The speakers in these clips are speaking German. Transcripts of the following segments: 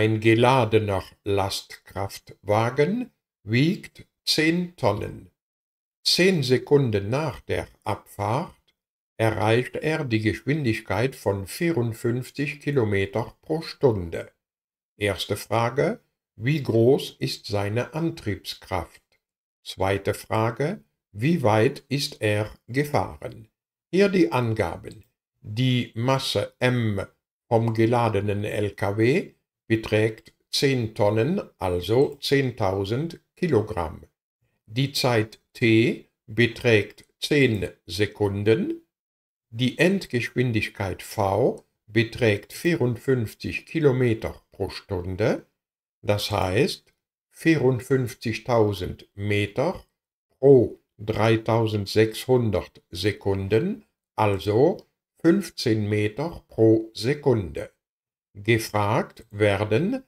Ein geladener Lastkraftwagen wiegt 10 Tonnen. Zehn Sekunden nach der Abfahrt erreicht er die Geschwindigkeit von 54 km pro Stunde. Erste Frage, wie groß ist seine Antriebskraft? Zweite Frage, wie weit ist er gefahren? Hier die Angaben. Die Masse M vom geladenen LKW beträgt 10 Tonnen, also 10.000 Kilogramm. Die Zeit t beträgt 10 Sekunden. Die Endgeschwindigkeit v beträgt 54 Kilometer pro Stunde, das heißt 54.000 Meter pro 3600 Sekunden, also 15 Meter pro Sekunde. Gefragt werden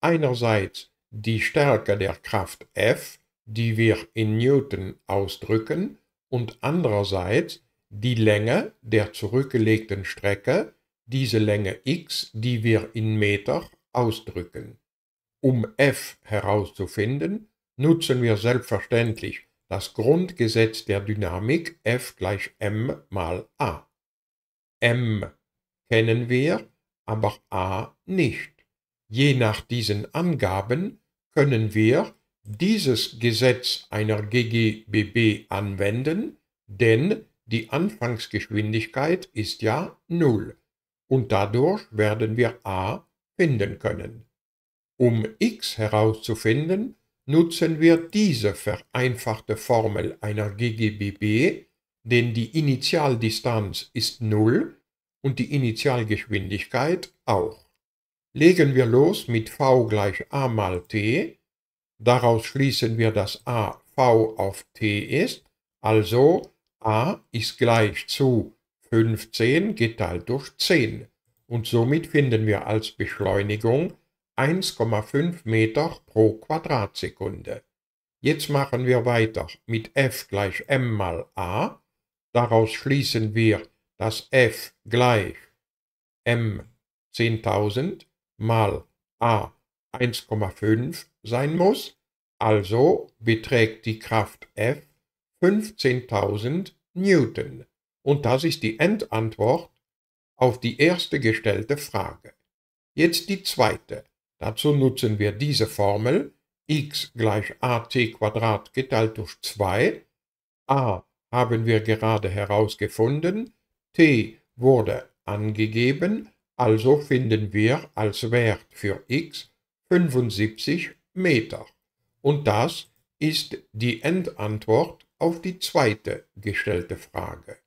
einerseits die Stärke der Kraft F, die wir in Newton ausdrücken, und andererseits die Länge der zurückgelegten Strecke, diese Länge x, die wir in Meter ausdrücken. Um f herauszufinden, nutzen wir selbstverständlich das Grundgesetz der Dynamik F gleich m mal a. m kennen wir aber a nicht. Je nach diesen Angaben können wir dieses Gesetz einer GGBB anwenden, denn die Anfangsgeschwindigkeit ist ja 0 und dadurch werden wir a finden können. Um x herauszufinden, nutzen wir diese vereinfachte Formel einer GGBB, denn die Initialdistanz ist 0 und die Initialgeschwindigkeit auch. Legen wir los mit v gleich a mal t, daraus schließen wir, dass a v auf t ist, also a ist gleich zu 15 geteilt durch 10 und somit finden wir als Beschleunigung 1,5 Meter pro Quadratsekunde. Jetzt machen wir weiter mit f gleich m mal a, daraus schließen wir, dass f gleich m 10.000 mal a 1,5 sein muss, also beträgt die Kraft F 15.000 Newton. Und das ist die Endantwort auf die erste gestellte Frage. Jetzt die zweite. Dazu nutzen wir diese Formel x gleich at geteilt durch 2. a haben wir gerade herausgefunden, t wurde angegeben, also finden wir als Wert für x 75 Meter. Und das ist die Endantwort auf die zweite gestellte Frage.